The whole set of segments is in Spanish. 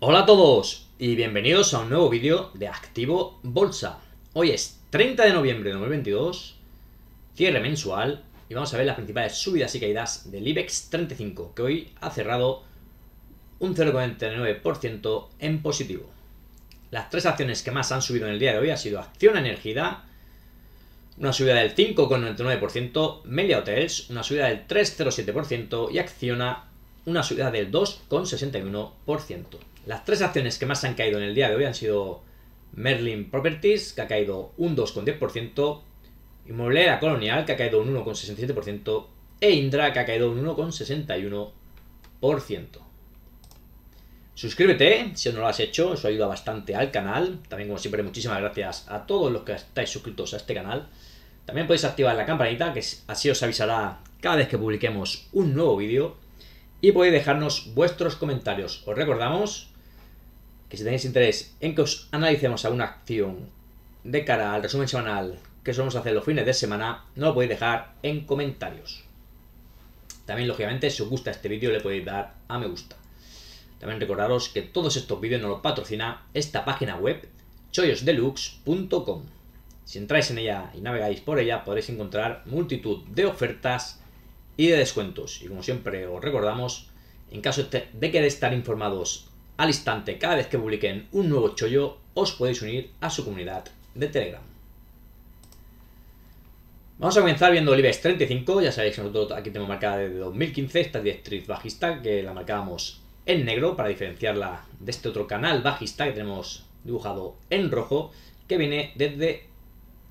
Hola a todos y bienvenidos a un nuevo vídeo de Activo Bolsa. Hoy es 30 de noviembre de 2022, cierre mensual y vamos a ver las principales subidas y caídas del IBEX 35 que hoy ha cerrado un 0,49% en positivo. Las tres acciones que más han subido en el día de hoy han sido Acción Energía, una subida del 5,99%, Media Hotels, una subida del 3,07% y Acciona, una subida del 2,61%. Las tres acciones que más han caído en el día de hoy han sido Merlin Properties, que ha caído un 2,10%, Inmobiliaria Colonial, que ha caído un 1,67%, e Indra, que ha caído un 1,61%. Suscríbete si no lo has hecho, eso ayuda bastante al canal. También, como siempre, muchísimas gracias a todos los que estáis suscritos a este canal. También podéis activar la campanita, que así os avisará cada vez que publiquemos un nuevo vídeo. Y podéis dejarnos vuestros comentarios. Os recordamos que si tenéis interés en que os analicemos alguna acción de cara al resumen semanal que solemos hacer los fines de semana, no lo podéis dejar en comentarios. También, lógicamente, si os gusta este vídeo, le podéis dar a me gusta. También recordaros que todos estos vídeos nos los patrocina esta página web, choyosdeluxe.com. Si entráis en ella y navegáis por ella, podréis encontrar multitud de ofertas y de descuentos. Y como siempre os recordamos, en caso de querer estar informados al instante, cada vez que publiquen un nuevo chollo, os podéis unir a su comunidad de Telegram. Vamos a comenzar viendo el IBEX 35, ya sabéis que nosotros aquí tenemos marcada desde 2015 esta directriz bajista que la marcábamos en negro para diferenciarla de este otro canal bajista que tenemos dibujado en rojo que viene desde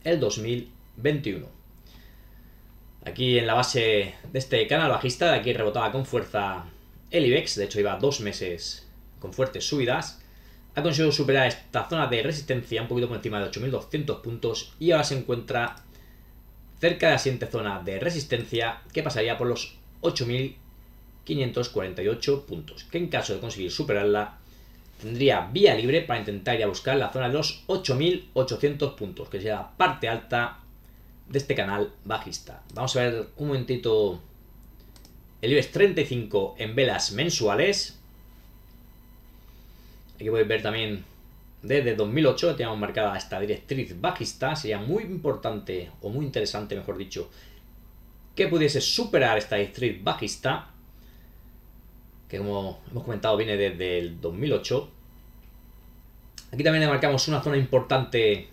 el 2021. Aquí en la base de este canal bajista, aquí rebotaba con fuerza el IBEX, de hecho iba dos meses con fuertes subidas, ha conseguido superar esta zona de resistencia un poquito por encima de 8.200 puntos y ahora se encuentra cerca de la siguiente zona de resistencia que pasaría por los 8.548 puntos, que en caso de conseguir superarla tendría vía libre para intentar ir a buscar la zona de los 8.800 puntos, que sería la parte alta de este canal bajista. Vamos a ver un momentito el IBEX 35 en velas mensuales. Aquí podéis ver también desde 2008 teníamos marcada esta directriz bajista. Sería muy importante o muy interesante, mejor dicho, que pudiese superar esta directriz bajista, que como hemos comentado viene desde el 2008. Aquí también le marcamos una zona importante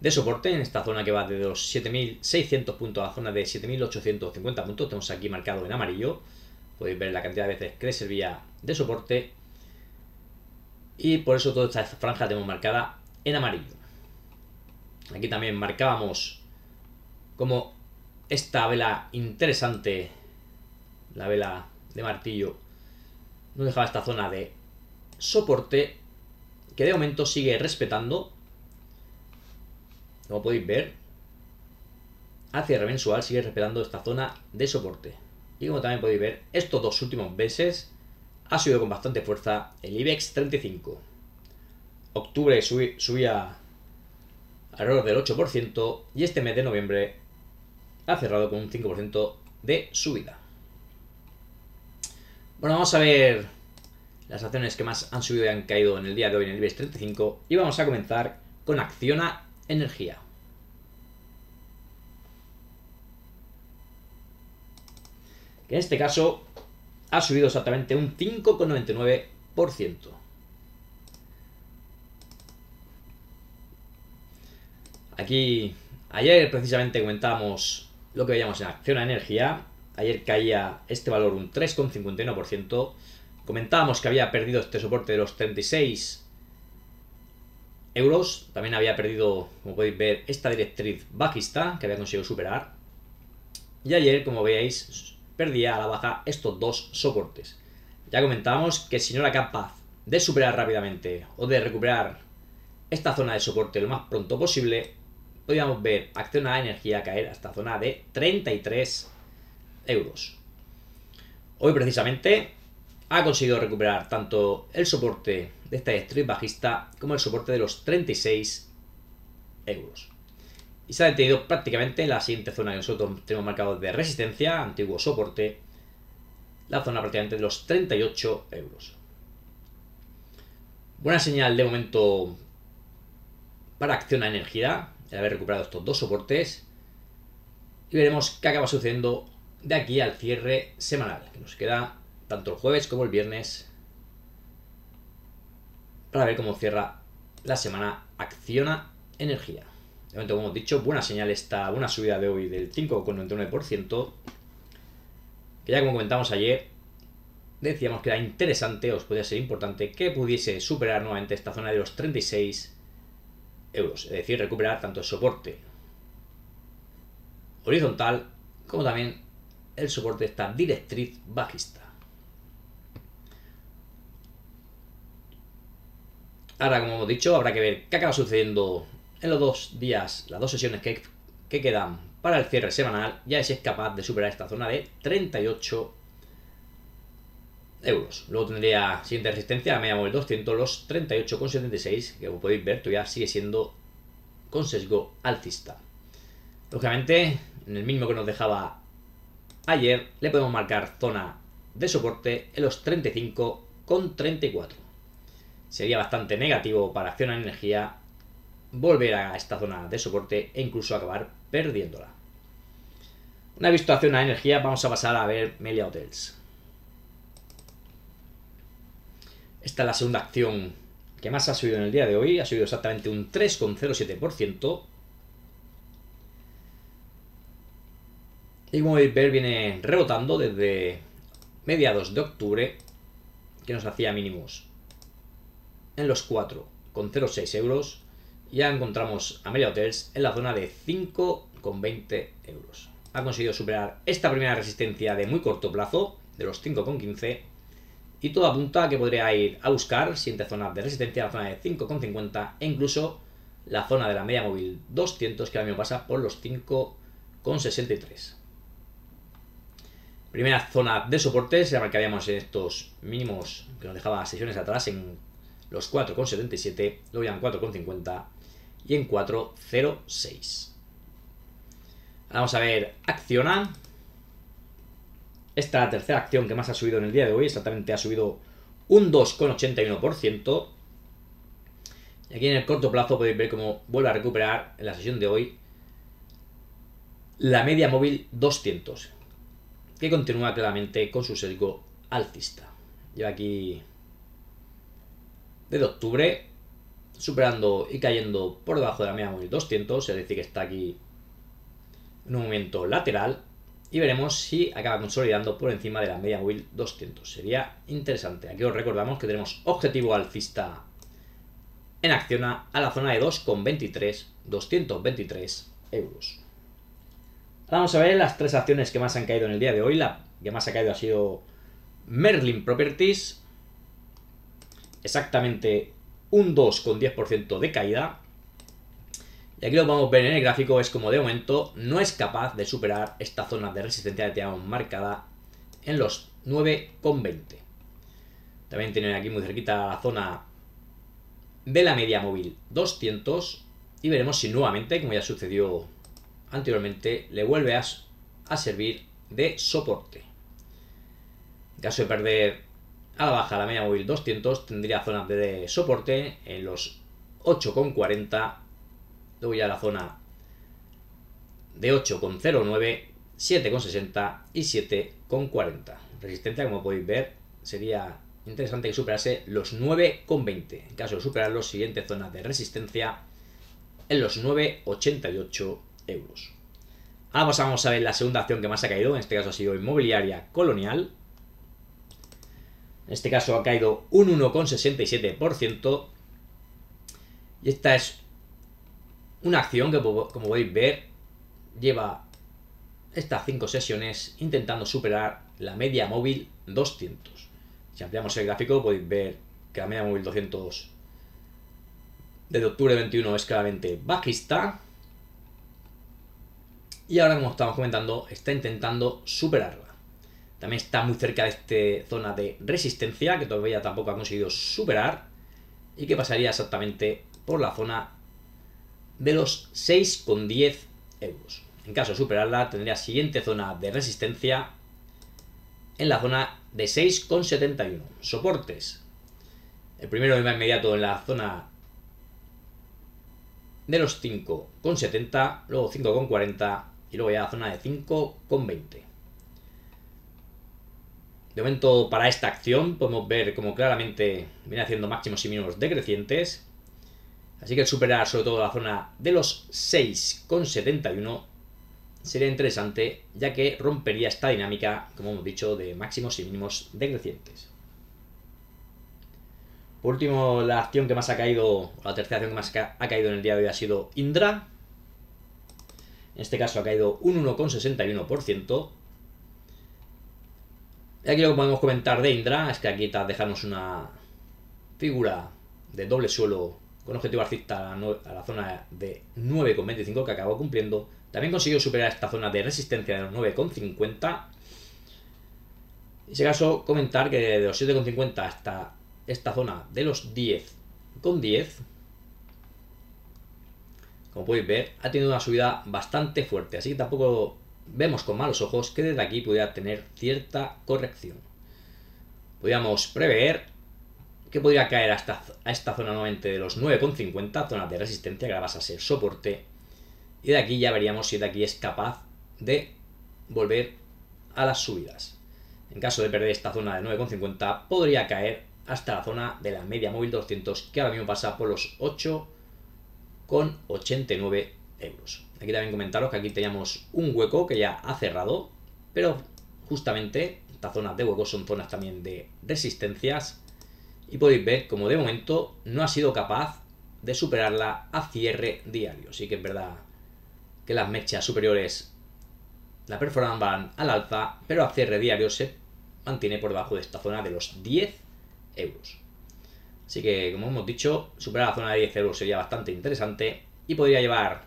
de soporte, en esta zona que va de los 7.600 puntos a la zona de 7.850 puntos. Tenemos aquí marcado en amarillo. Podéis ver la cantidad de veces que le servía de soporte y por eso toda esta franja la tenemos marcada en amarillo. Aquí también marcábamos como esta vela interesante, la vela de martillo, nos dejaba esta zona de soporte que de momento sigue respetando, como podéis ver, hacia cierre mensual sigue respetando esta zona de soporte. Y como también podéis ver, estos dos últimos meses ha subido con bastante fuerza el IBEX 35. Octubre subía alrededor del 8% y este mes de noviembre ha cerrado con un 5% de subida. Bueno, vamos a ver las acciones que más han subido y han caído en el día de hoy en el IBEX 35 y vamos a comenzar con Acciona Energía. Que en este caso ha subido exactamente un 5,99%. Aquí, ayer precisamente comentábamos lo que veíamos en acción a energía. Ayer caía este valor un 3,51%. Comentábamos que había perdido este soporte de los 36 euros. También había perdido, como podéis ver, esta directriz bajista que había conseguido superar. Y ayer, como veis, perdía a la baja estos dos soportes. Ya comentábamos que si no era capaz de superar rápidamente o de recuperar esta zona de soporte lo más pronto posible, podíamos ver acción a energía caer esta zona de 33 euros. Hoy precisamente ha conseguido recuperar tanto el soporte de esta strip bajista como el soporte de los 36 euros y se ha detenido prácticamente la siguiente zona que nosotros tenemos marcado de resistencia, antiguo soporte, la zona prácticamente de los 38 euros. Buena señal de momento para ACCIONA energía, el haber recuperado estos dos soportes. Y veremos qué acaba sucediendo de aquí al cierre semanal, que nos queda tanto el jueves como el viernes para ver cómo cierra la semana Acciona Energía como hemos dicho, buena señal esta, buena subida de hoy del 5,99%. Que ya como comentamos ayer, decíamos que era interesante, os podía ser importante, que pudiese superar nuevamente esta zona de los 36 euros. Es decir, recuperar tanto el soporte horizontal como también el soporte de esta directriz bajista. Ahora, como hemos dicho, habrá que ver qué acaba sucediendo en los dos días, las dos sesiones que, quedan para el cierre semanal, ya es capaz de superar esta zona de 38 euros. Luego tendría siguiente resistencia a media móvil 200, los 38,76, que como podéis ver todavía sigue siendo con sesgo alcista. Lógicamente, en el mismo que nos dejaba ayer, le podemos marcar zona de soporte en los 35,34. Sería bastante negativo para Acción Energía volver a esta zona de soporte e incluso acabar perdiéndola. Una vez visto una energía, vamos a pasar a ver Melia Hotels. Esta es la segunda acción que más ha subido en el día de hoy. Ha subido exactamente un 3,07%. Y como podéis ver, viene rebotando desde mediados de octubre, que nos hacía mínimos en los 4,06 euros ya encontramos Media Hotels en la zona de 5,20 euros. Ha conseguido superar esta primera resistencia de muy corto plazo, de los 5,15, y todo apunta a que podría ir a buscar siguiente zona de resistencia, la zona de 5,50 e incluso la zona de la media móvil 200, que ahora mismo pasa por los 5,63. Primera zona de se la marcaríamos en estos mínimos que nos dejaba sesiones atrás en los 4,77, luego ya en 4,50 y en 4.06 Vamos a ver, ACCIONA Esta es la tercera acción que más ha subido en el día de hoy, exactamente ha subido un 2,81%. Y aquí en el corto plazo podéis ver cómo vuelve a recuperar en la sesión de hoy la media móvil 200, que continúa claramente con su sesgo alcista. Lleva aquí desde octubre superando y cayendo por debajo de la media móvil 200, es decir, que está aquí en un momento lateral y veremos si acaba consolidando por encima de la media móvil 200. Sería interesante. Aquí os recordamos que tenemos objetivo alcista en acción a la zona de 2,23, 223 euros. vamos a ver las tres acciones que más han caído en el día de hoy. La que más ha caído ha sido Merlin Properties, exactamente un 2 con 10% de caída. Y aquí lo podemos ver en el gráfico, es como de momento no es capaz de superar esta zona de resistencia que teníamos marcada en los 9,20. También tienen aquí muy cerquita la zona de la media móvil 200 y veremos si nuevamente, como ya sucedió anteriormente, le vuelve a, a servir de soporte. En caso de perder a la baja, la media móvil 200 tendría zonas de soporte en los 8,40. Luego ya la zona de 8,09, 7,60 y 7,40. Resistencia, como podéis ver, sería interesante que superase los 9,20. En caso de superar los siguientes zonas de resistencia en los 9,88 euros. Ahora pasamos a ver la segunda acción que más ha caído, en este caso ha sido inmobiliaria colonial. En este caso ha caído un 1,67%. Y esta es una acción que, como podéis ver, lleva estas 5 sesiones intentando superar la media móvil 200. Si ampliamos el gráfico podéis ver que la media móvil 200 desde octubre 21 es claramente bajista. Y ahora, como estamos comentando, está intentando superarla. También está muy cerca de esta zona de resistencia, que todavía tampoco ha conseguido superar. Y que pasaría exactamente por la zona de los 6,10 euros. En caso de superarla, tendría siguiente zona de resistencia en la zona de 6,71. Soportes. El primero y inmediato en la zona de los 5,70, luego 5,40 y luego ya la zona de 5,20. De momento, para esta acción, podemos ver como claramente viene haciendo máximos y mínimos decrecientes. Así que el superar sobre todo la zona de los 6,71 sería interesante, ya que rompería esta dinámica, como hemos dicho, de máximos y mínimos decrecientes. Por último, la acción que más ha caído, la tercera acción que más ha caído en el día de hoy ha sido Indra. En este caso ha caído un 1,61%. Y aquí lo que podemos comentar de Indra es que aquí está dejarnos una figura de doble suelo con objetivo arcista a la, zona de 9,25 que acabó cumpliendo, también consiguió superar esta zona de resistencia de los 9,50. En ese caso, comentar que de los 7,50 hasta esta zona de los 10,10, 10, como podéis ver, ha tenido una subida bastante fuerte, así que tampoco vemos con malos ojos que desde aquí pudiera tener cierta corrección. Podríamos prever que podría caer hasta a esta zona nuevamente de los 9,50, zona de resistencia que la vas a ser soporte. Y de aquí ya veríamos si de aquí es capaz de volver a las subidas. En caso de perder esta zona de 9,50 podría caer hasta la zona de la media móvil 200 que ahora mismo pasa por los 8,89 Aquí también comentaros que aquí teníamos un hueco que ya ha cerrado, pero justamente estas zonas de huecos son zonas también de resistencias y podéis ver como de momento no ha sido capaz de superarla a cierre diario. Sí que es verdad que las mechas superiores la perforan van al alza, pero a cierre diario se mantiene por debajo de esta zona de los 10 euros. Así que, como hemos dicho, superar la zona de 10 euros sería bastante interesante y podría llevar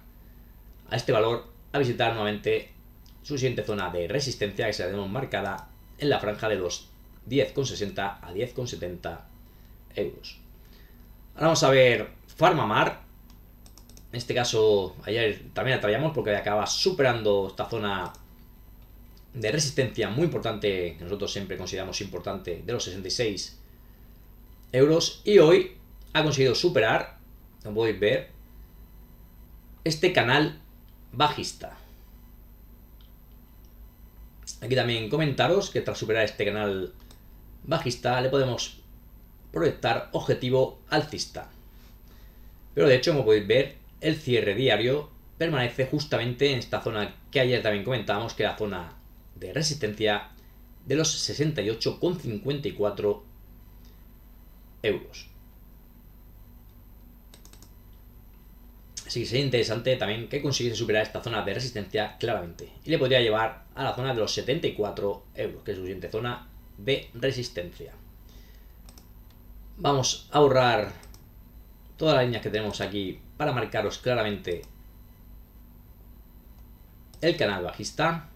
a este valor a visitar nuevamente su siguiente zona de resistencia que se la tenemos marcada en la franja de los 10,60 a 10,70 euros. Ahora vamos a ver Farmamar. En este caso, ayer también la traíamos porque acaba superando esta zona de resistencia muy importante, que nosotros siempre consideramos importante, de los 66 euros. Y hoy ha conseguido superar, como podéis ver, este canal bajista. Aquí también comentaros que tras superar este canal bajista le podemos proyectar objetivo alcista. Pero de hecho, como podéis ver, el cierre diario permanece justamente en esta zona que ayer también comentábamos, que es la zona de resistencia de los 68,54 euros. sería interesante también que consiguiese superar esta zona de resistencia claramente. Y le podría llevar a la zona de los 74 euros, que es su siguiente zona de resistencia. Vamos a borrar todas las líneas que tenemos aquí para marcaros claramente el canal bajista.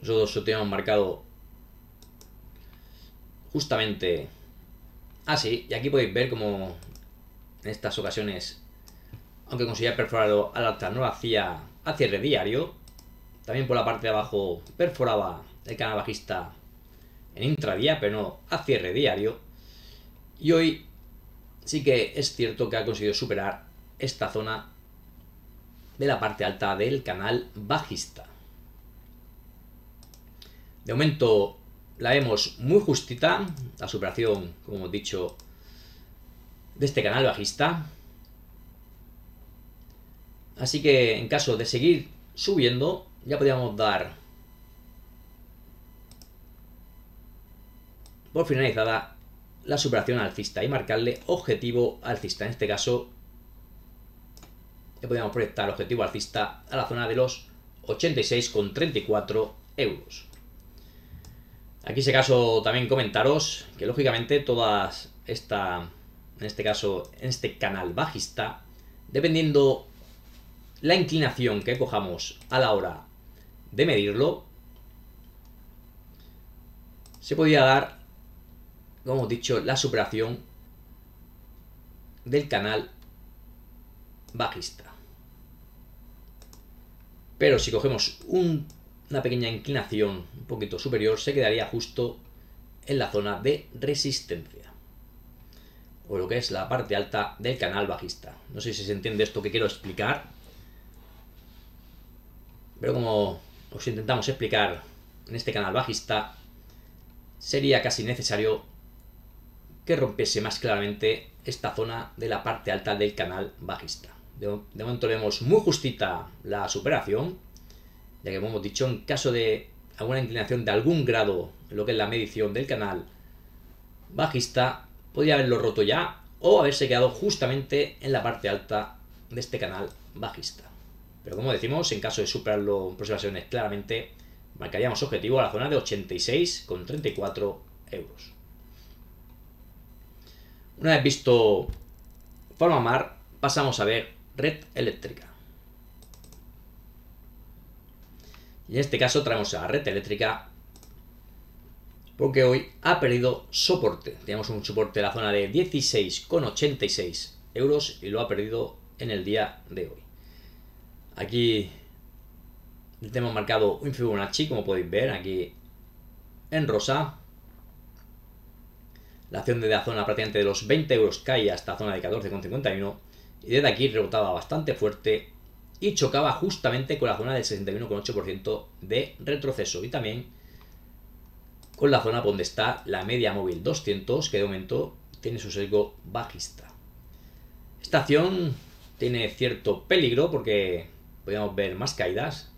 Nosotros lo tenemos marcado justamente así. Y aquí podéis ver como en estas ocasiones, aunque conseguía perforarlo al alta, no lo hacía a cierre diario. También por la parte de abajo perforaba el canal bajista en intradía, pero no a cierre diario. Y hoy sí que es cierto que ha conseguido superar esta zona de la parte alta del canal bajista. De momento la vemos muy justita, la superación, como he dicho, de este canal bajista. Así que en caso de seguir subiendo, ya podríamos dar por finalizada la superación alcista y marcarle objetivo alcista. En este caso, ya podríamos proyectar objetivo alcista a la zona de los 86,34 euros. Aquí, en ese caso, también comentaros que lógicamente todas esta en este caso, en este canal bajista, dependiendo la inclinación que cojamos a la hora de medirlo, se podía dar, como he dicho, la superación del canal bajista. Pero si cogemos una pequeña inclinación un poquito superior, se quedaría justo en la zona de resistencia o lo que es la parte alta del canal bajista. No sé si se entiende esto que quiero explicar, pero como os intentamos explicar en este canal bajista, sería casi necesario que rompiese más claramente esta zona de la parte alta del canal bajista. De, de momento vemos muy justita la superación, ya que hemos dicho, en caso de alguna inclinación de algún grado, lo que es la medición del canal bajista, podría haberlo roto ya o haberse quedado justamente en la parte alta de este canal bajista. Pero como decimos, en caso de superarlo en próximas sesiones claramente, marcaríamos objetivo a la zona de 86,34 euros. Una vez visto forma mar, pasamos a ver red eléctrica. Y en este caso traemos a red eléctrica porque hoy ha perdido soporte. tenemos un soporte en la zona de 16,86 euros y lo ha perdido en el día de hoy. Aquí tenemos marcado un Fibonacci, como podéis ver, aquí en rosa. La acción de la zona prácticamente de los 20 euros cae hasta la zona de 14,51 y desde aquí rebotaba bastante fuerte y chocaba justamente con la zona del 61,8% de retroceso y también con la zona donde está la media móvil 200, que de momento tiene su sesgo bajista. Esta acción tiene cierto peligro porque podríamos ver más caídas,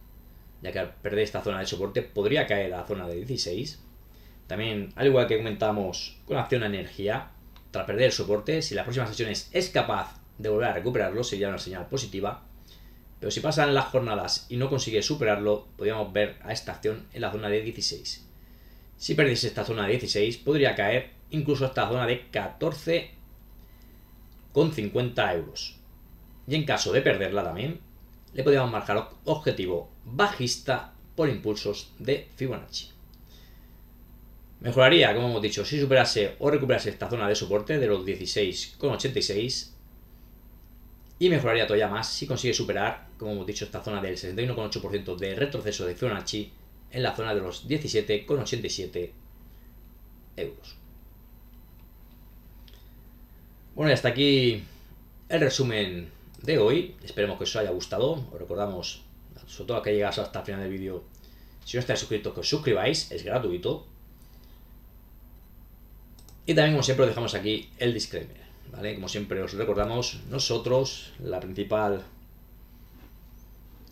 ya que al perder esta zona de soporte podría caer a la zona de 16. También, al igual que comentábamos con la acción energía, tras perder el soporte, si la próxima sesiones es capaz de volver a recuperarlo, sería una señal positiva. Pero si pasan las jornadas y no consigue superarlo, podríamos ver a esta acción en la zona de 16. Si perdiese esta zona de 16, podría caer incluso esta zona de 14,50 euros. Y en caso de perderla también, le podríamos marcar objetivo bajista por impulsos de Fibonacci. Mejoraría, como hemos dicho, si superase o recuperase esta zona de soporte de los 16,86 y mejoraría todavía más si consigue superar, como hemos dicho, esta zona del 61,8% de retroceso de Fibonacci en la zona de los 17,87 euros. Bueno, y hasta aquí el resumen de hoy. Esperemos que os haya gustado. Os recordamos, sobre todo a que llegas hasta el final del vídeo, si no estáis suscritos, que os suscribáis, es gratuito. Y también, como siempre, dejamos aquí el disclaimer. Como siempre, os recordamos, nosotros, la principal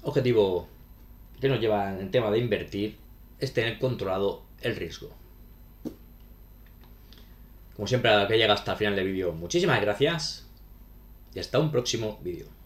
objetivo que nos lleva en el tema de invertir es tener controlado el riesgo. Como siempre, a la que llega hasta el final del vídeo, muchísimas gracias y hasta un próximo vídeo.